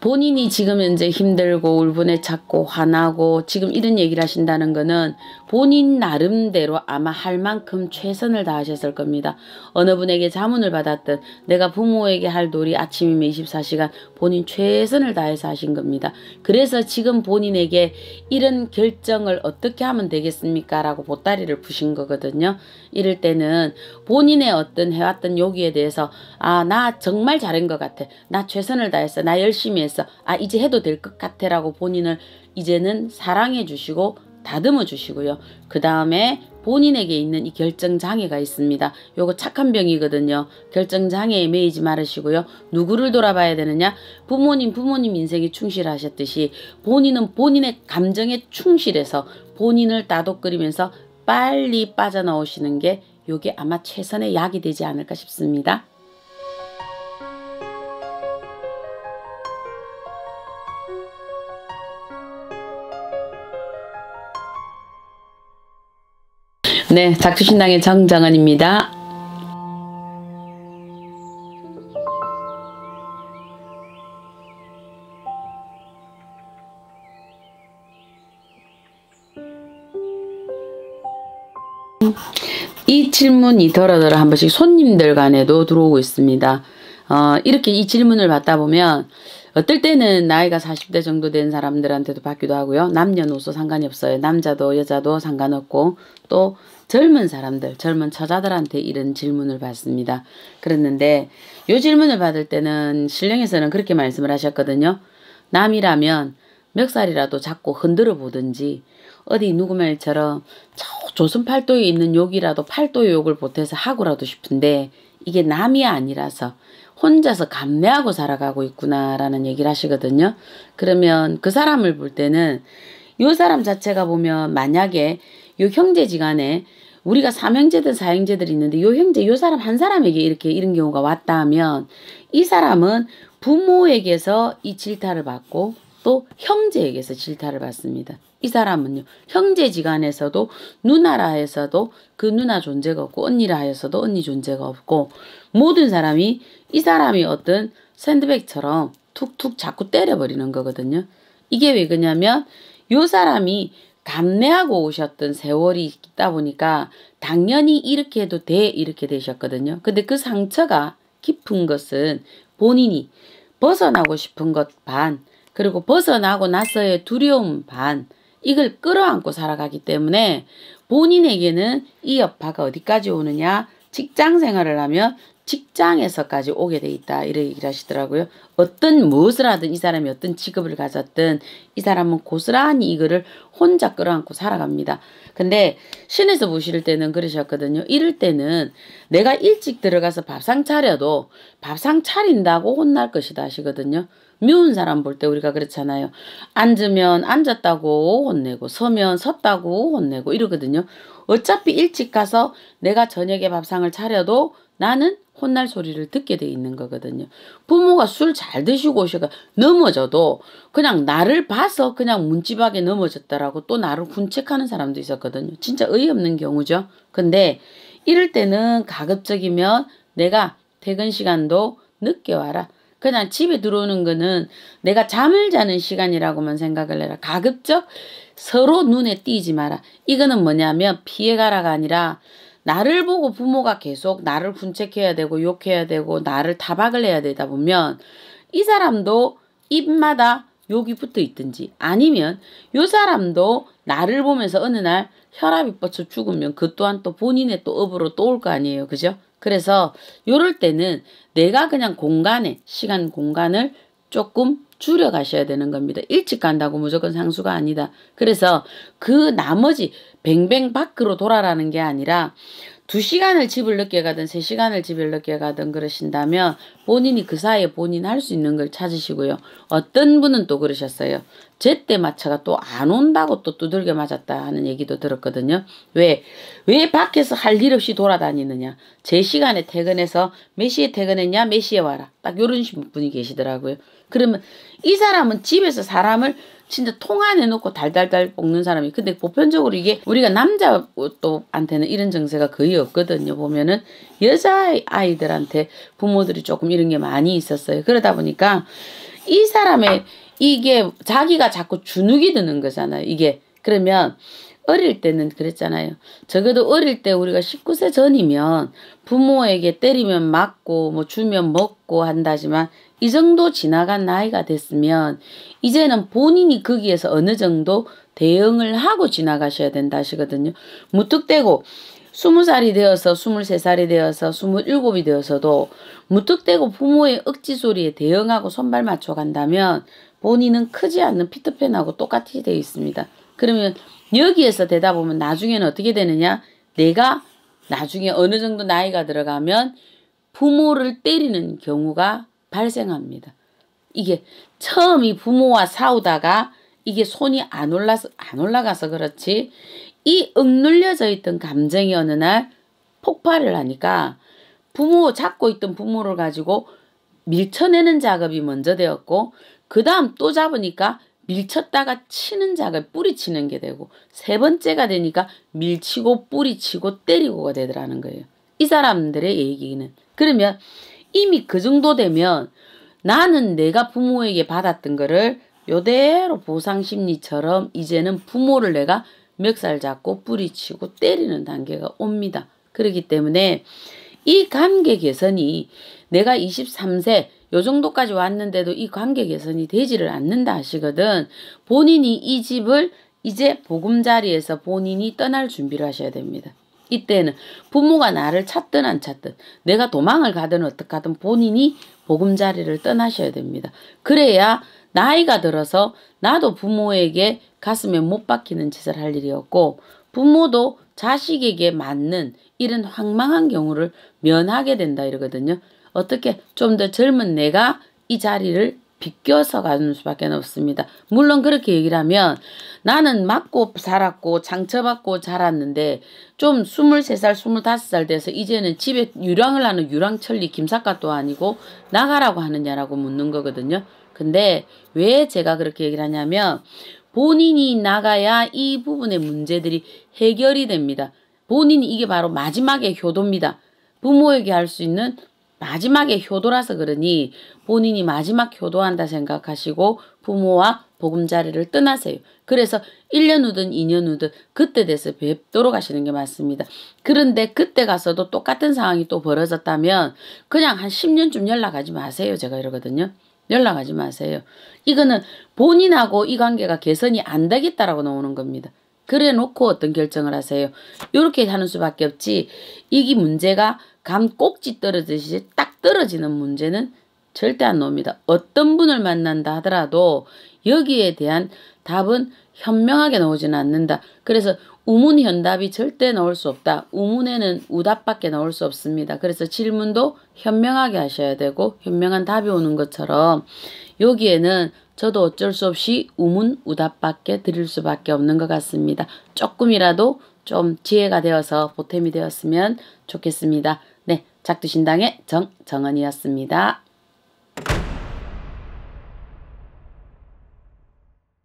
본인이 지금 현재 힘들고 울분에 찼고 화나고 지금 이런 얘기를 하신다는 거는 본인 나름대로 아마 할 만큼 최선을 다하셨을 겁니다. 어느 분에게 자문을 받았든 내가 부모에게 할 도리 아침이면 24시간 본인 최선을 다해서 하신 겁니다. 그래서 지금 본인에게 이런 결정을 어떻게 하면 되겠습니까? 라고 보따리를 푸신 거거든요. 이럴 때는 본인의 어떤 해왔던 요기에 대해서 아 나 정말 잘한 것 같아. 나 최선을 다했어. 나 열심히 해서 아 이제 해도 될 것같아라고 본인을 이제는 사랑해 주시고 다듬어 주시고요. 그 다음에 본인에게 있는 이 결정장애가 있습니다. 요거 착한 병이거든요. 결정장애에 매이지 말으시고요. 누구를 돌아봐야 되느냐? 부모님 부모님 인생에 충실하셨듯이 본인은 본인의 감정에 충실해서 본인을 따독거리면서 빨리 빠져나오시는 게 요게 아마 최선의 약이 되지 않을까 싶습니다. 네, 작주신당의 정장은입니다이 질문이 덜어덜어 한 번씩 손님들 간에도 들어오고 있습니다. 어, 이렇게 이 질문을 받다 보면 어떨 때는 나이가 40대 정도 된 사람들한테도 받기도 하고요. 남녀노소 상관이 없어요. 남자도 여자도 상관없고 또 젊은 사람들, 젊은 처자들한테 이런 질문을 받습니다. 그랬는데 이 질문을 받을 때는 신령에서는 그렇게 말씀을 하셨거든요. 남이라면 몇 살이라도 잡고 흔들어 보든지 어디 누구말처럼 저 조선 팔도에 있는 욕이라도 팔도의 욕을 보태서 하고라도 싶은데 이게 남이 아니라서 혼자서 감내하고 살아가고 있구나라는 얘기를 하시거든요. 그러면 그 사람을 볼 때는 이 사람 자체가 보면 만약에 요 형제지간에 우리가 삼형제든 사형제들이 있는데 요 형제 요 사람 한 사람에게 이렇게 이런 경우가 왔다 면이 사람은 부모에게서 이 질타를 받고 또 형제에게서 질타를 받습니다. 이 사람은요. 형제지간에서도 누나라 해서도 그 누나 존재가 없고 언니라 해서도 언니 존재가 없고 모든 사람이 이 사람이 어떤 샌드백처럼 툭툭 자꾸 때려버리는 거거든요. 이게 왜 그러냐면 요 사람이 감내하고 오셨던 세월이 있다 보니까 당연히 이렇게 해도 돼 이렇게 되셨거든요. 근데 그 상처가 깊은 것은 본인이 벗어나고 싶은 것 반, 그리고 벗어나고 나서의 두려움 반, 이걸 끌어안고 살아가기 때문에 본인에게는 이 여파가 어디까지 오느냐 직장 생활을 하면 직장에서까지 오게 돼 있다 이렇게 얘기를 하시더라고요. 어떤 무엇을 하든 이 사람이 어떤 직업을 가졌든 이 사람은 고스란히 이거를 혼자 끌어안고 살아갑니다. 근데 신에서 보실 때는 그러셨거든요. 이럴 때는 내가 일찍 들어가서 밥상 차려도 밥상 차린다고 혼날 것이다 하시거든요. 미운 사람 볼 때 우리가 그렇잖아요. 앉으면 앉았다고 혼내고 서면 섰다고 혼내고 이러거든요. 어차피 일찍 가서 내가 저녁에 밥상을 차려도 나는 혼날 소리를 듣게 돼 있는 거거든요. 부모가 술 잘 드시고 오셔가 넘어져도 그냥 나를 봐서 그냥 문지박에 넘어졌다라고 또 나를 군책하는 사람도 있었거든요. 진짜 의없는 경우죠. 근데 이럴 때는 가급적이면 내가 퇴근 시간도 늦게 와라. 그냥 집에 들어오는 거는 내가 잠을 자는 시간이라고만 생각을 해라. 가급적 서로 눈에 띄지 마라. 이거는 뭐냐면 피해가라가 아니라 나를 보고 부모가 계속 나를 군책해야 되고 욕해야 되고 나를 타박을 해야 되다 보면 이 사람도 입마다 욕이 붙어 있든지 아니면 요 사람도 나를 보면서 어느 날 혈압이 뻗쳐 죽으면 그 또한 또 본인의 또 업으로 또 올 거 아니에요. 그죠? 그래서 요럴 때는 내가 그냥 공간에 시간 공간을 조금 줄여가셔야 되는 겁니다. 일찍 간다고 무조건 상수가 아니다. 그래서 그 나머지 뱅뱅 밖으로 돌아라는 게 아니라 두시간을 집을 늦게 가든 세시간을 집을 늦게 가든 그러신다면 본인이 그 사이에 본인 할 수 있는 걸 찾으시고요. 어떤 분은 또 그러셨어요. 제때 마차가 또 안 온다고 또 두들겨 맞았다 하는 얘기도 들었거든요. 왜? 왜 밖에서 할 일 없이 돌아다니느냐. 제 시간에 퇴근해서 몇 시에 퇴근했냐 몇 시에 와라. 딱 요런 분이 계시더라고요. 그러면 이 사람은 집에서 사람을 진짜 통 안에 놓고 달달달 볶는 사람이 근데 보편적으로 이게 우리가 남자 또한테는 이런 정세가 거의 없거든요 보면은 여자 아이들한테 부모들이 조금 이런 게 많이 있었어요 그러다 보니까 이 사람의 이게 자기가 자꾸 주눅이 드는 거잖아요 이게 그러면 어릴 때는 그랬잖아요. 적어도 어릴 때 우리가 19세 전이면 부모에게 때리면 맞고 뭐 주면 먹고 한다지만 이 정도 지나간 나이가 됐으면 이제는 본인이 거기에서 어느 정도 대응을 하고 지나가셔야 된다 하시거든요. 무턱대고 20살이 되어서 23살이 되어서 27이 되어서도 무턱대고 부모의 억지 소리에 대응하고 손발 맞춰 간다면 본인은 크지 않는 피터팬하고 똑같이 되어 있습니다. 그러면 여기에서 되다 보면 나중에는 어떻게 되느냐? 내가 나중에 어느 정도 나이가 들어가면 부모를 때리는 경우가 발생합니다. 이게 처음 이 부모와 싸우다가 이게 손이 안 올라서 안 올라가서 그렇지 이 억눌려져 있던 감정이 어느 날 폭발을 하니까 부모 잡고 있던 부모를 가지고 밀쳐내는 작업이 먼저 되었고 그 다음 또 잡으니까 밀쳤다가 치는 작업 뿌리치는 게 되고 세 번째가 되니까 밀치고 뿌리치고 때리고가 되더라는 거예요. 이 사람들의 얘기는 그러면 이미 그 정도 되면 나는 내가 부모에게 받았던 거를 요대로 보상심리처럼 이제는 부모를 내가 멱살 잡고 뿌리치고 때리는 단계가 옵니다. 그렇기 때문에 이 관계 개선이 내가 23세 요 정도까지 왔는데도 이 관계 개선이 되지를 않는다 하시거든 본인이 이 집을 이제 보금자리에서 본인이 떠날 준비를 하셔야 됩니다. 이때는 부모가 나를 찾든 안 찾든 내가 도망을 가든 어떡하든 본인이 보금자리를 떠나셔야 됩니다. 그래야 나이가 들어서 나도 부모에게 가슴에 못 박히는 짓을 할 일이 없고 부모도 자식에게 맞는 이런 황망한 경우를 면하게 된다 이러거든요. 어떻게 좀 더 젊은 내가 이 자리를 비껴서 가는 수밖에 없습니다. 물론 그렇게 얘기를 하면 나는 맞고 살았고 장처받고 자랐는데 좀 23살, 25살 돼서 이제는 집에 유랑을 하는 유랑천리 김사과도 아니고 나가라고 하느냐라고 묻는 거거든요. 근데 왜 제가 그렇게 얘기를 하냐면 본인이 나가야 이 부분의 문제들이 해결이 됩니다. 본인이 이게 바로 마지막의 효도입니다. 부모에게 할 수 있는 마지막에 효도라서 그러니 본인이 마지막 효도한다 생각하시고 부모와 보금자리를 떠나세요. 그래서 1년 후든 2년 후든 그때 돼서 뵙도록 하시는 게 맞습니다. 그런데 그때 가서도 똑같은 상황이 또 벌어졌다면 그냥 한 10년쯤 연락하지 마세요. 제가 이러거든요. 연락하지 마세요. 이거는 본인하고 이 관계가 개선이 안 되겠다라고 나오는 겁니다. 그래 놓고 어떤 결정을 하세요. 이렇게 하는 수밖에 없지. 이게 문제가 감 꼭지 떨어지듯이 딱 떨어지는 문제는 절대 안 나옵니다. 어떤 분을 만난다 하더라도 여기에 대한 답은 현명하게 나오지는 않는다. 그래서 우문 현답이 절대 나올 수 없다. 우문에는 우답밖에 나올 수 없습니다. 그래서 질문도 현명하게 하셔야 되고 현명한 답이 오는 것처럼 여기에는 저도 어쩔 수 없이 우문 우답밖에 드릴 수밖에 없는 것 같습니다. 조금이라도 좀 지혜가 되어서 보탬이 되었으면 좋겠습니다. 작두신당의 정정은이었습니다.